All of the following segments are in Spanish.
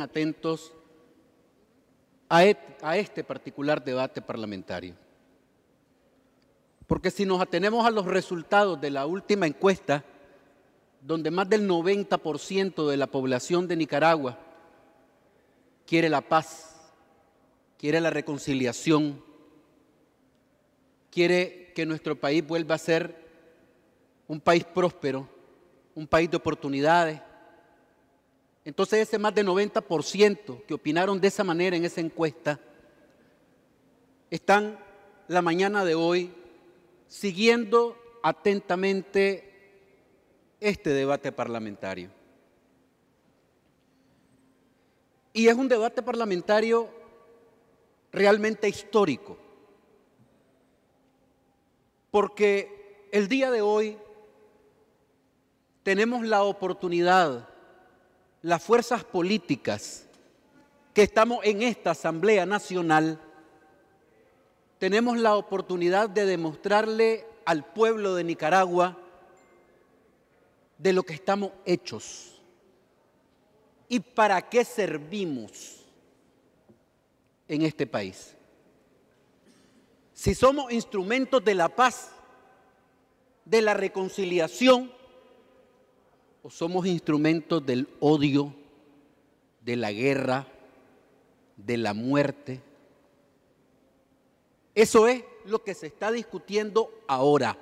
atentos a, este particular debate parlamentario. Porque si nos atenemos a los resultados de la última encuesta, donde más del 90% de la población de Nicaragua quiere la paz, quiere la reconciliación, quiere que nuestro país vuelva a ser un país próspero, un país de oportunidades, entonces ese más de 90% que opinaron de esa manera en esa encuesta están la mañana de hoy siguiendo atentamente este debate parlamentario. Y es un debate parlamentario realmente histórico, porque el día de hoy tenemos la oportunidad las fuerzas políticas que estamos en esta Asamblea Nacional, tenemos la oportunidad de demostrarle al pueblo de Nicaragua de lo que estamos hechos y para qué servimos en este país. Si somos instrumentos de la paz, de la reconciliación, o somos instrumentos del odio, de la guerra, de la muerte. Eso es lo que se está discutiendo ahora.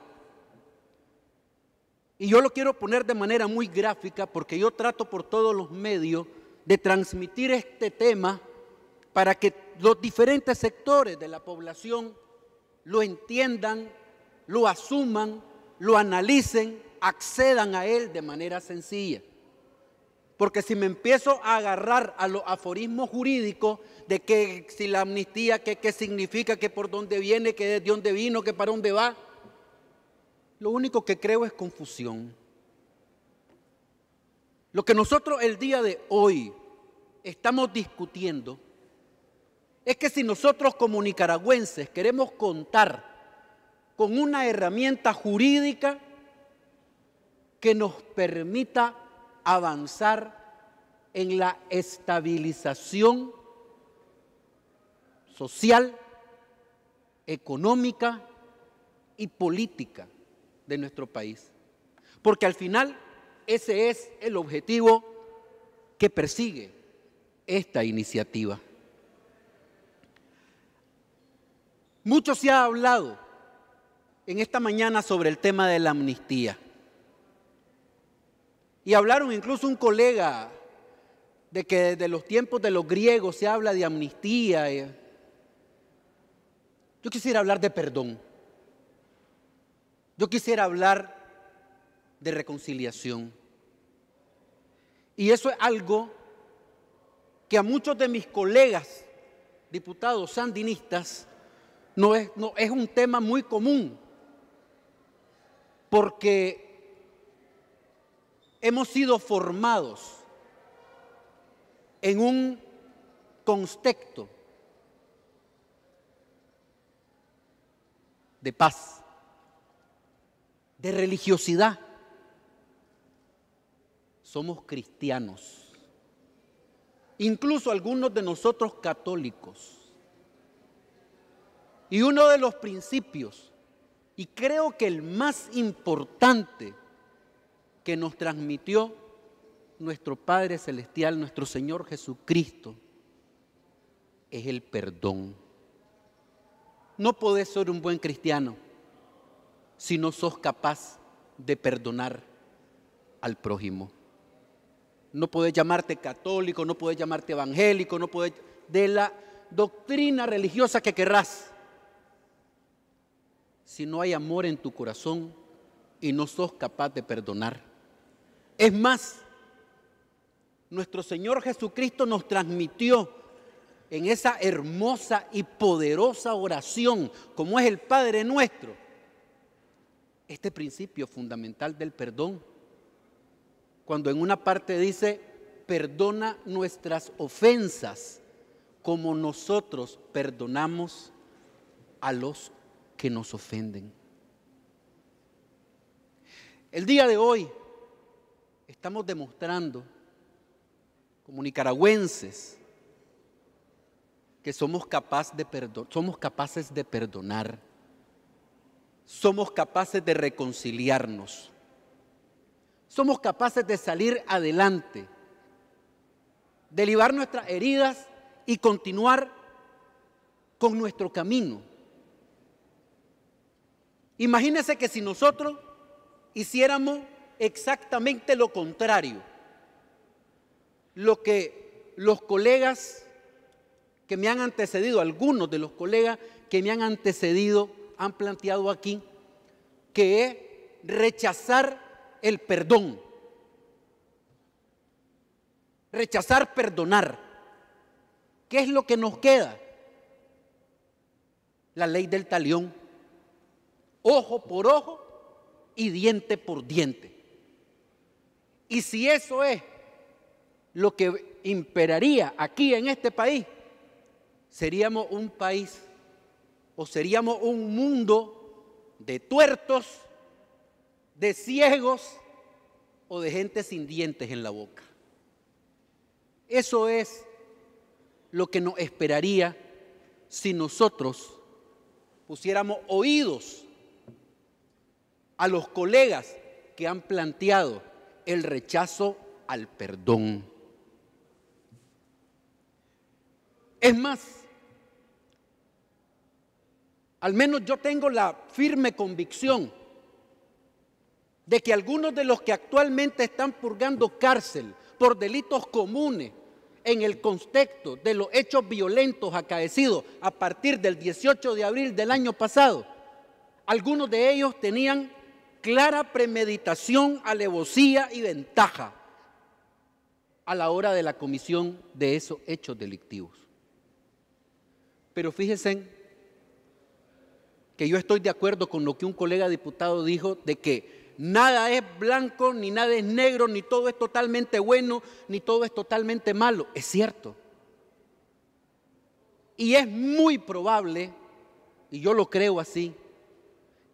Y yo lo quiero poner de manera muy gráfica porque yo trato por todos los medios de transmitir este tema para que los diferentes sectores de la población lo entiendan, lo asuman, lo analicen accedan a Él de manera sencilla. Porque si me empiezo a agarrar a los aforismos jurídicos de que si la amnistía, qué significa, que por dónde viene, qué de dónde vino, que para dónde va, lo único que creo es confusión. Lo que nosotros el día de hoy estamos discutiendo es que si nosotros como nicaragüenses queremos contar con una herramienta jurídica que nos permita avanzar en la estabilización social, económica y política de nuestro país. Porque al final ese es el objetivo que persigue esta iniciativa. Mucho se ha hablado en esta mañana sobre el tema de la amnistía. Y hablaron incluso un colega de que desde los tiempos de los griegos se habla de amnistía. Eh. Yo quisiera hablar de perdón. Yo quisiera hablar de reconciliación. Y eso es algo que a muchos de mis colegas diputados sandinistas no es, no, es un tema muy común. Porque hemos sido formados en un contexto de paz, de religiosidad. Somos cristianos, incluso algunos de nosotros católicos. Y uno de los principios, y creo que el más importante, que nos transmitió nuestro Padre Celestial, nuestro Señor Jesucristo, es el perdón. No podés ser un buen cristiano si no sos capaz de perdonar al prójimo. No podés llamarte católico, no podés llamarte evangélico, no podés de la doctrina religiosa que querrás. Si no hay amor en tu corazón y no sos capaz de perdonar es más, nuestro Señor Jesucristo nos transmitió en esa hermosa y poderosa oración, como es el Padre nuestro, este principio fundamental del perdón. Cuando en una parte dice, perdona nuestras ofensas como nosotros perdonamos a los que nos ofenden. El día de hoy estamos demostrando como nicaragüenses que somos, de somos capaces de perdonar, somos capaces de reconciliarnos, somos capaces de salir adelante, de livar nuestras heridas y continuar con nuestro camino. Imagínense que si nosotros hiciéramos exactamente lo contrario. Lo que los colegas que me han antecedido, algunos de los colegas que me han antecedido, han planteado aquí, que es rechazar el perdón. Rechazar perdonar. ¿Qué es lo que nos queda? La ley del talión. Ojo por ojo y diente por diente. Y si eso es lo que imperaría aquí en este país, seríamos un país o seríamos un mundo de tuertos, de ciegos o de gente sin dientes en la boca. Eso es lo que nos esperaría si nosotros pusiéramos oídos a los colegas que han planteado el rechazo al perdón. Es más, al menos yo tengo la firme convicción de que algunos de los que actualmente están purgando cárcel por delitos comunes en el contexto de los hechos violentos acaecidos a partir del 18 de abril del año pasado, algunos de ellos tenían clara premeditación, alevosía y ventaja a la hora de la comisión de esos hechos delictivos. Pero fíjense que yo estoy de acuerdo con lo que un colega diputado dijo de que nada es blanco, ni nada es negro, ni todo es totalmente bueno, ni todo es totalmente malo. Es cierto. Y es muy probable, y yo lo creo así,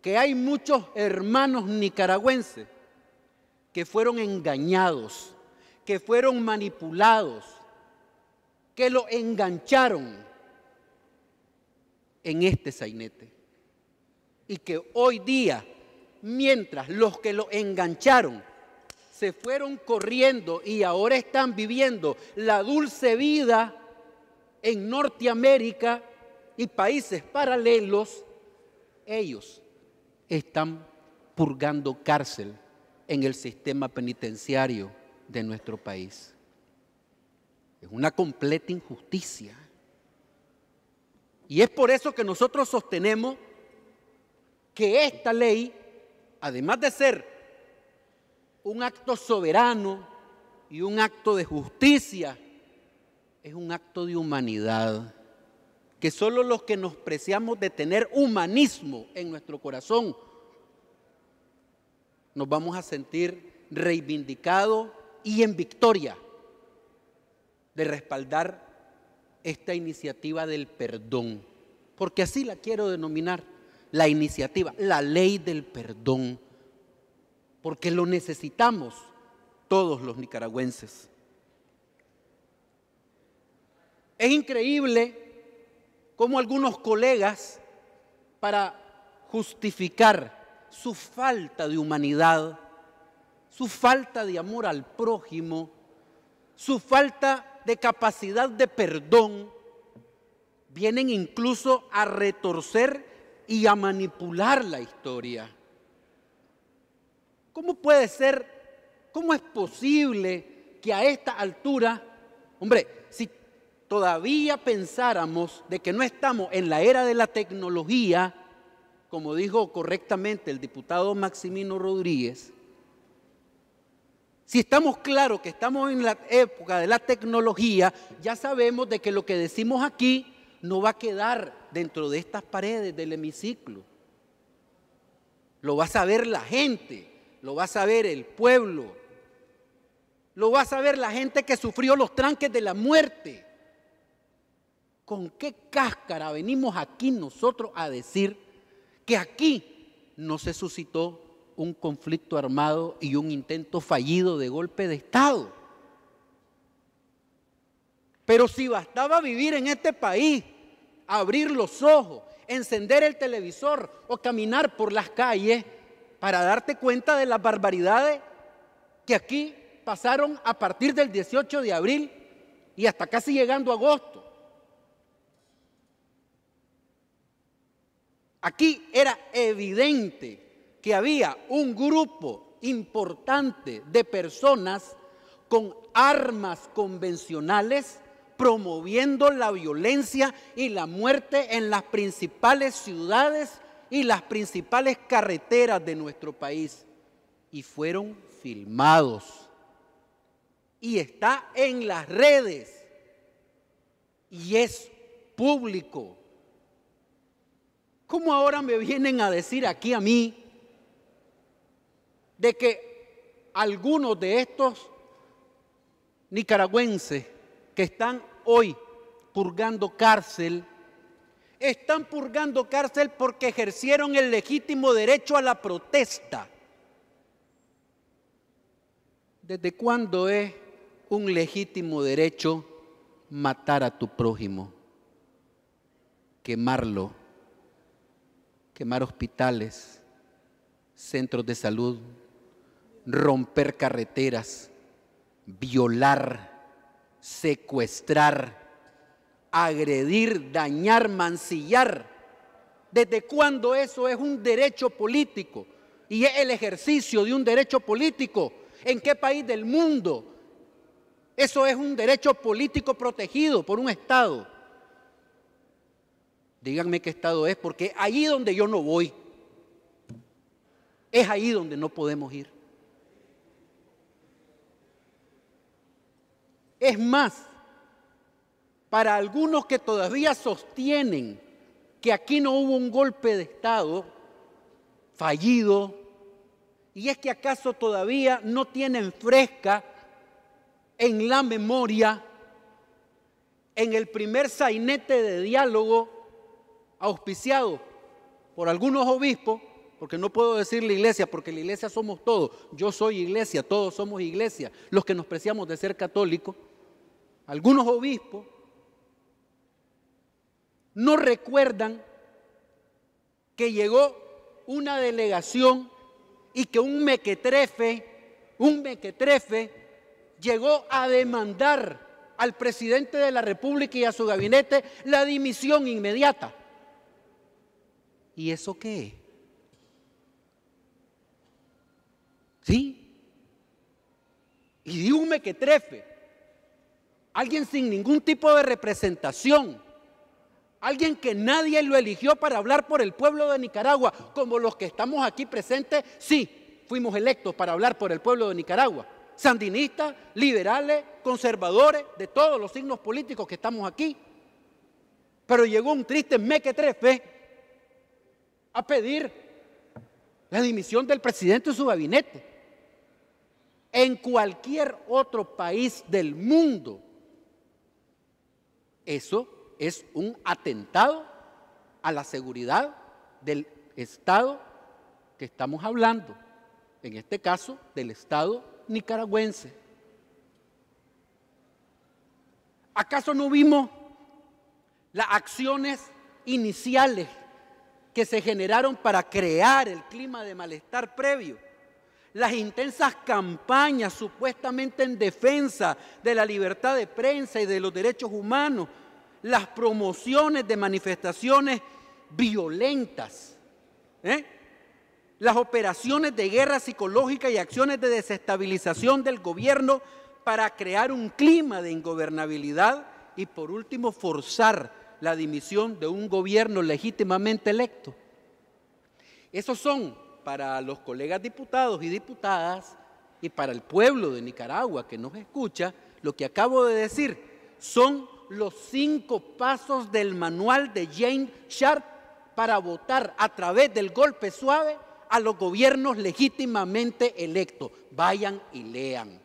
que hay muchos hermanos nicaragüenses que fueron engañados, que fueron manipulados, que lo engancharon en este sainete. Y que hoy día, mientras los que lo engancharon se fueron corriendo y ahora están viviendo la dulce vida en Norteamérica y países paralelos, ellos están purgando cárcel en el sistema penitenciario de nuestro país. Es una completa injusticia. Y es por eso que nosotros sostenemos que esta ley, además de ser un acto soberano y un acto de justicia, es un acto de humanidad que solo los que nos preciamos de tener humanismo en nuestro corazón, nos vamos a sentir reivindicados y en victoria de respaldar esta iniciativa del perdón, porque así la quiero denominar, la iniciativa, la ley del perdón, porque lo necesitamos todos los nicaragüenses. Es increíble como algunos colegas para justificar su falta de humanidad, su falta de amor al prójimo, su falta de capacidad de perdón, vienen incluso a retorcer y a manipular la historia. ¿Cómo puede ser, cómo es posible que a esta altura, hombre, si todavía pensáramos de que no estamos en la era de la tecnología, como dijo correctamente el diputado Maximino Rodríguez, si estamos claros que estamos en la época de la tecnología, ya sabemos de que lo que decimos aquí no va a quedar dentro de estas paredes del hemiciclo. Lo va a saber la gente, lo va a saber el pueblo, lo va a saber la gente que sufrió los tranques de la muerte, ¿Con qué cáscara venimos aquí nosotros a decir que aquí no se suscitó un conflicto armado y un intento fallido de golpe de Estado? Pero si bastaba vivir en este país, abrir los ojos, encender el televisor o caminar por las calles para darte cuenta de las barbaridades que aquí pasaron a partir del 18 de abril y hasta casi llegando a agosto. Aquí era evidente que había un grupo importante de personas con armas convencionales promoviendo la violencia y la muerte en las principales ciudades y las principales carreteras de nuestro país. Y fueron filmados. Y está en las redes. Y es público. ¿Cómo ahora me vienen a decir aquí a mí de que algunos de estos nicaragüenses que están hoy purgando cárcel, están purgando cárcel porque ejercieron el legítimo derecho a la protesta? ¿Desde cuándo es un legítimo derecho matar a tu prójimo? Quemarlo quemar hospitales, centros de salud, romper carreteras, violar, secuestrar, agredir, dañar, mancillar. ¿Desde cuándo eso es un derecho político? Y es el ejercicio de un derecho político. ¿En qué país del mundo? Eso es un derecho político protegido por un Estado. Díganme qué estado es, porque ahí donde yo no voy, es ahí donde no podemos ir. Es más, para algunos que todavía sostienen que aquí no hubo un golpe de Estado fallido, y es que acaso todavía no tienen fresca en la memoria, en el primer sainete de diálogo auspiciado por algunos obispos, porque no puedo decir la iglesia, porque la iglesia somos todos. Yo soy iglesia, todos somos iglesia, los que nos preciamos de ser católicos. Algunos obispos no recuerdan que llegó una delegación y que un mequetrefe, un mequetrefe, llegó a demandar al presidente de la República y a su gabinete la dimisión inmediata. ¿Y eso qué? ¿Sí? Y dio un mequetrefe, alguien sin ningún tipo de representación, alguien que nadie lo eligió para hablar por el pueblo de Nicaragua, como los que estamos aquí presentes, sí, fuimos electos para hablar por el pueblo de Nicaragua. Sandinistas, liberales, conservadores, de todos los signos políticos que estamos aquí. Pero llegó un triste mequetrefe pedir la dimisión del presidente de su gabinete. En cualquier otro país del mundo, eso es un atentado a la seguridad del Estado que estamos hablando, en este caso del Estado nicaragüense. ¿Acaso no vimos las acciones iniciales que se generaron para crear el clima de malestar previo. Las intensas campañas supuestamente en defensa de la libertad de prensa y de los derechos humanos. Las promociones de manifestaciones violentas. ¿eh? Las operaciones de guerra psicológica y acciones de desestabilización del gobierno para crear un clima de ingobernabilidad y por último forzar la dimisión de un gobierno legítimamente electo. Esos son para los colegas diputados y diputadas y para el pueblo de Nicaragua que nos escucha, lo que acabo de decir son los cinco pasos del manual de Jane Sharp para votar a través del golpe suave a los gobiernos legítimamente electos. Vayan y lean.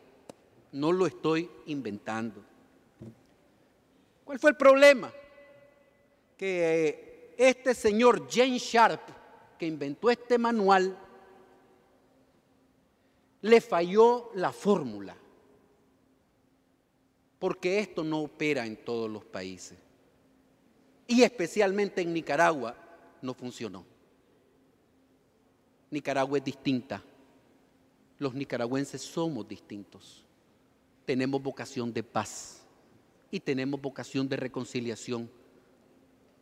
No lo estoy inventando. ¿Cuál fue el problema? que eh, este señor James Sharp, que inventó este manual, le falló la fórmula, porque esto no opera en todos los países, y especialmente en Nicaragua no funcionó. Nicaragua es distinta, los nicaragüenses somos distintos, tenemos vocación de paz y tenemos vocación de reconciliación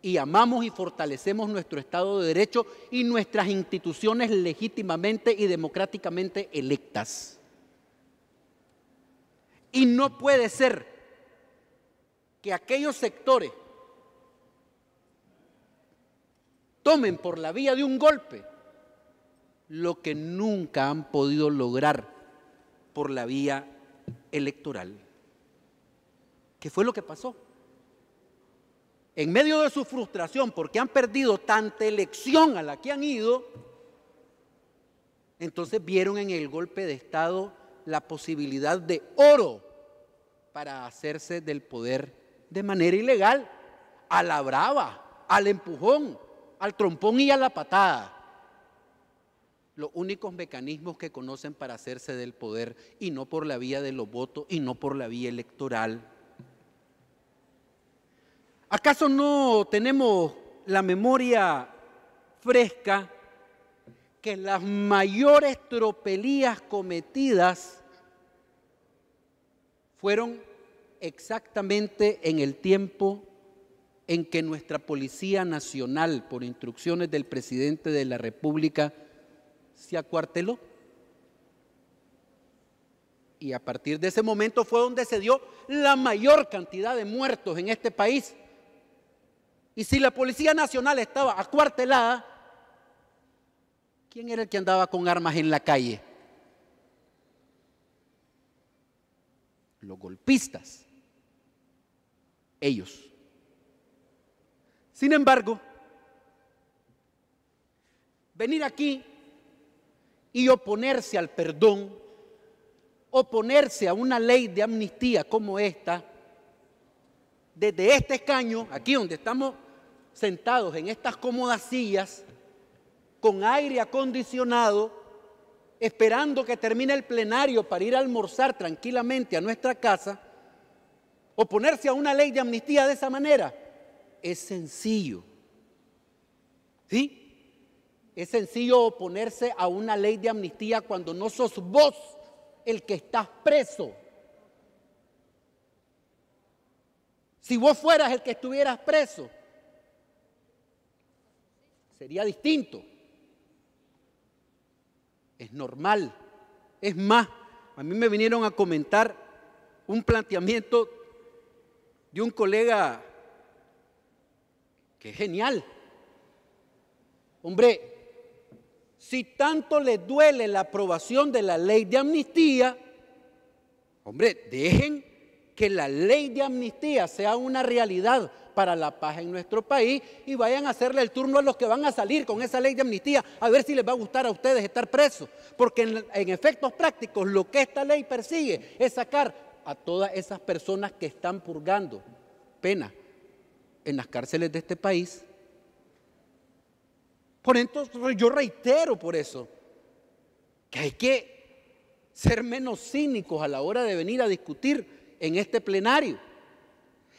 y amamos y fortalecemos nuestro Estado de Derecho y nuestras instituciones legítimamente y democráticamente electas. Y no puede ser que aquellos sectores tomen por la vía de un golpe lo que nunca han podido lograr por la vía electoral. ¿Qué fue lo que pasó? en medio de su frustración porque han perdido tanta elección a la que han ido, entonces vieron en el golpe de Estado la posibilidad de oro para hacerse del poder de manera ilegal, a la brava, al empujón, al trompón y a la patada. Los únicos mecanismos que conocen para hacerse del poder y no por la vía de los votos y no por la vía electoral. ¿Acaso no tenemos la memoria fresca que las mayores tropelías cometidas fueron exactamente en el tiempo en que nuestra Policía Nacional, por instrucciones del presidente de la República, se acuarteló. Y a partir de ese momento fue donde se dio la mayor cantidad de muertos en este país. Y si la Policía Nacional estaba acuartelada, ¿quién era el que andaba con armas en la calle? Los golpistas. Ellos. Sin embargo, venir aquí y oponerse al perdón, oponerse a una ley de amnistía como esta, desde este escaño, aquí donde estamos sentados en estas cómodas sillas con aire acondicionado, esperando que termine el plenario para ir a almorzar tranquilamente a nuestra casa, oponerse a una ley de amnistía de esa manera es sencillo. ¿Sí? Es sencillo oponerse a una ley de amnistía cuando no sos vos el que estás preso. Si vos fueras el que estuvieras preso, sería distinto. Es normal. Es más, a mí me vinieron a comentar un planteamiento de un colega que es genial. Hombre, si tanto les duele la aprobación de la ley de amnistía, hombre, dejen que la ley de amnistía sea una realidad para la paz en nuestro país y vayan a hacerle el turno a los que van a salir con esa ley de amnistía, a ver si les va a gustar a ustedes estar presos, porque en, efectos prácticos lo que esta ley persigue es sacar a todas esas personas que están purgando pena en las cárceles de este país. Por entonces pues, yo reitero por eso que hay que ser menos cínicos a la hora de venir a discutir en este plenario.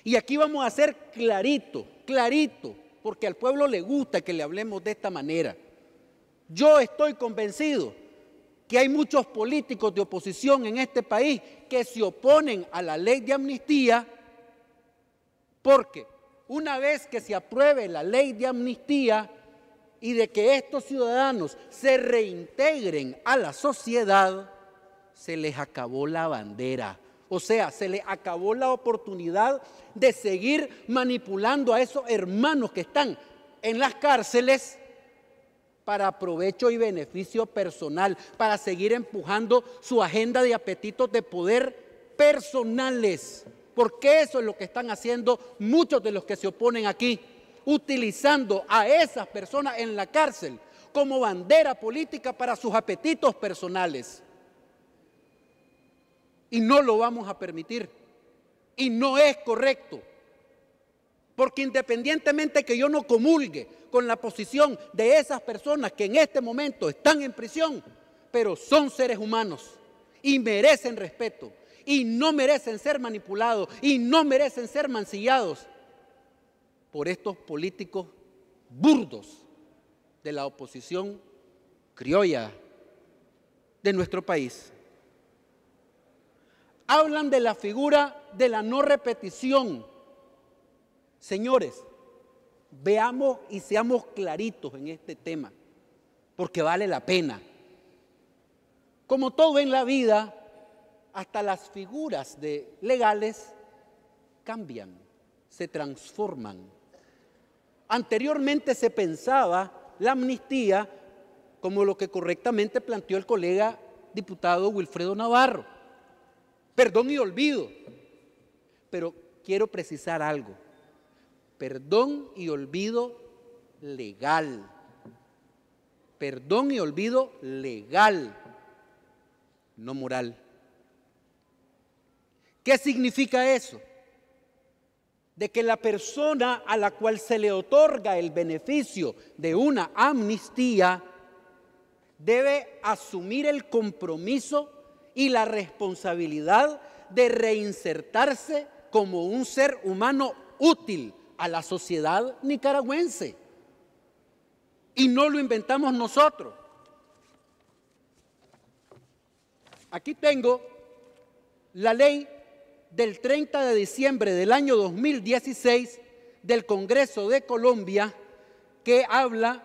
Y aquí vamos a ser clarito, clarito, porque al pueblo le gusta que le hablemos de esta manera. Yo estoy convencido que hay muchos políticos de oposición en este país que se oponen a la ley de amnistía porque una vez que se apruebe la ley de amnistía y de que estos ciudadanos se reintegren a la sociedad, se les acabó la bandera. O sea, se le acabó la oportunidad de seguir manipulando a esos hermanos que están en las cárceles para provecho y beneficio personal, para seguir empujando su agenda de apetitos de poder personales. Porque eso es lo que están haciendo muchos de los que se oponen aquí, utilizando a esas personas en la cárcel como bandera política para sus apetitos personales. Y no lo vamos a permitir. Y no es correcto. Porque independientemente que yo no comulgue con la posición de esas personas que en este momento están en prisión, pero son seres humanos y merecen respeto y no merecen ser manipulados y no merecen ser mancillados por estos políticos burdos de la oposición criolla de nuestro país hablan de la figura de la no repetición. Señores, veamos y seamos claritos en este tema, porque vale la pena. Como todo en la vida, hasta las figuras de legales cambian, se transforman. Anteriormente se pensaba la amnistía como lo que correctamente planteó el colega diputado Wilfredo Navarro. Perdón y olvido. Pero quiero precisar algo. Perdón y olvido legal. Perdón y olvido legal, no moral. ¿Qué significa eso? De que la persona a la cual se le otorga el beneficio de una amnistía debe asumir el compromiso y la responsabilidad de reinsertarse como un ser humano útil a la sociedad nicaragüense. Y no lo inventamos nosotros. Aquí tengo la ley del 30 de diciembre del año 2016 del Congreso de Colombia que habla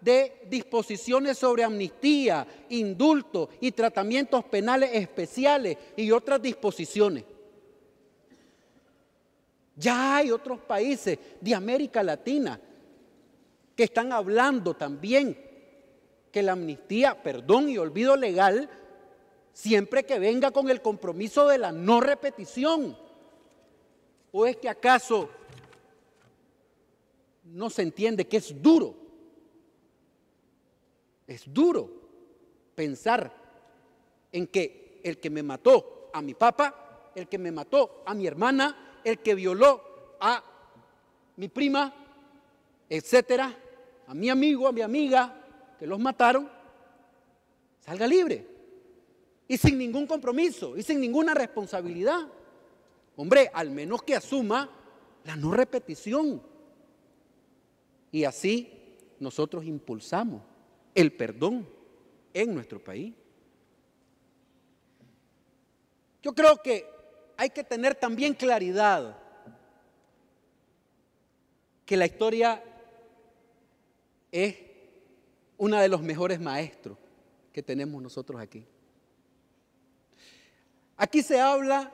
de disposiciones sobre amnistía, indulto y tratamientos penales especiales y otras disposiciones. Ya hay otros países de América Latina que están hablando también que la amnistía, perdón y olvido legal, siempre que venga con el compromiso de la no repetición. ¿O es que acaso no se entiende que es duro es duro pensar en que el que me mató a mi papá, el que me mató a mi hermana, el que violó a mi prima, etcétera, a mi amigo, a mi amiga, que los mataron, salga libre. Y sin ningún compromiso, y sin ninguna responsabilidad. Hombre, al menos que asuma la no repetición. Y así nosotros impulsamos el perdón en nuestro país. Yo creo que hay que tener también claridad que la historia es una de los mejores maestros que tenemos nosotros aquí. Aquí se habla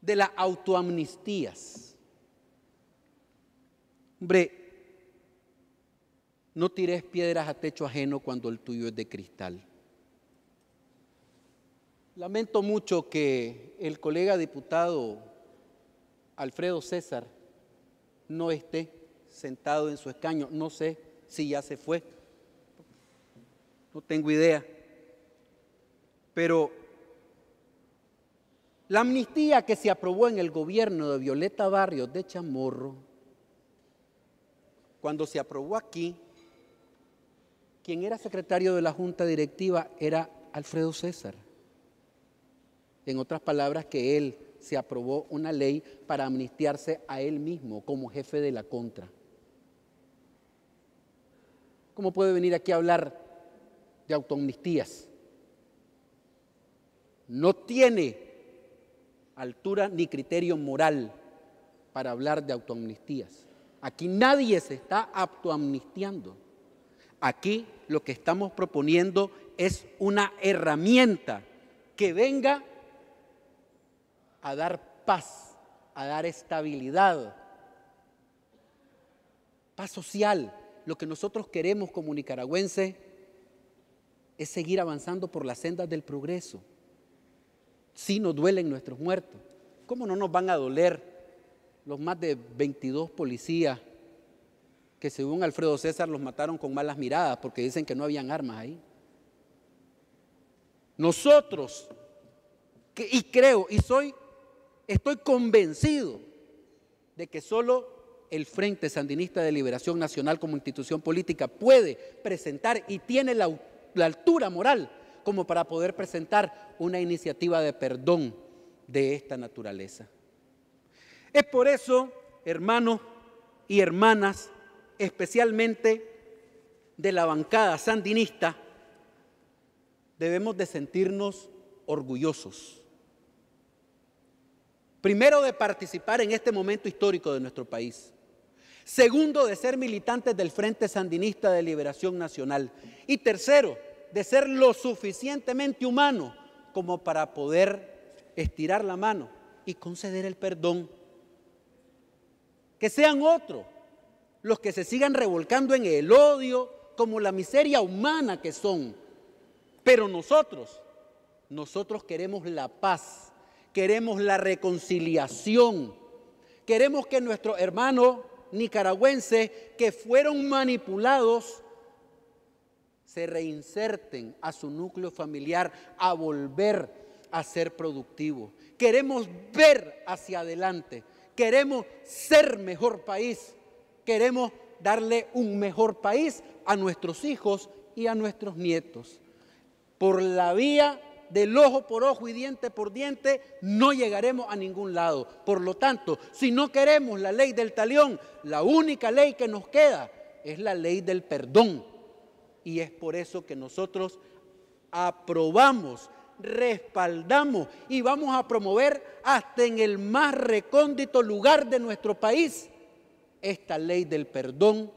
de las autoamnistías. Hombre, no tires piedras a techo ajeno cuando el tuyo es de cristal. Lamento mucho que el colega diputado Alfredo César no esté sentado en su escaño. No sé si ya se fue. No tengo idea. Pero la amnistía que se aprobó en el gobierno de Violeta Barrios de Chamorro, cuando se aprobó aquí, quien era secretario de la junta directiva era Alfredo César. En otras palabras, que él se aprobó una ley para amnistiarse a él mismo como jefe de la contra. ¿Cómo puede venir aquí a hablar de autoamnistías? No tiene altura ni criterio moral para hablar de autoamnistías. Aquí nadie se está autoamnistiando. Aquí lo que estamos proponiendo es una herramienta que venga a dar paz, a dar estabilidad, paz social. Lo que nosotros queremos como nicaragüenses es seguir avanzando por las sendas del progreso. Si nos duelen nuestros muertos, ¿cómo no nos van a doler los más de 22 policías que según Alfredo César los mataron con malas miradas porque dicen que no habían armas ahí. Nosotros, y creo, y soy, estoy convencido de que solo el Frente Sandinista de Liberación Nacional como institución política puede presentar y tiene la altura moral como para poder presentar una iniciativa de perdón de esta naturaleza. Es por eso, hermanos y hermanas, especialmente de la bancada sandinista, debemos de sentirnos orgullosos. Primero, de participar en este momento histórico de nuestro país. Segundo, de ser militantes del Frente Sandinista de Liberación Nacional. Y tercero, de ser lo suficientemente humano como para poder estirar la mano y conceder el perdón. Que sean otros los que se sigan revolcando en el odio como la miseria humana que son. Pero nosotros, nosotros queremos la paz, queremos la reconciliación, queremos que nuestros hermanos nicaragüenses que fueron manipulados se reinserten a su núcleo familiar, a volver a ser productivos. Queremos ver hacia adelante, queremos ser mejor país Queremos darle un mejor país a nuestros hijos y a nuestros nietos. Por la vía del ojo por ojo y diente por diente, no llegaremos a ningún lado. Por lo tanto, si no queremos la ley del talión, la única ley que nos queda es la ley del perdón. Y es por eso que nosotros aprobamos, respaldamos y vamos a promover hasta en el más recóndito lugar de nuestro país esta ley del perdón,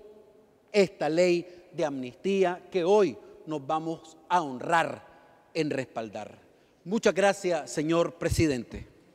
esta ley de amnistía que hoy nos vamos a honrar en respaldar. Muchas gracias, señor presidente.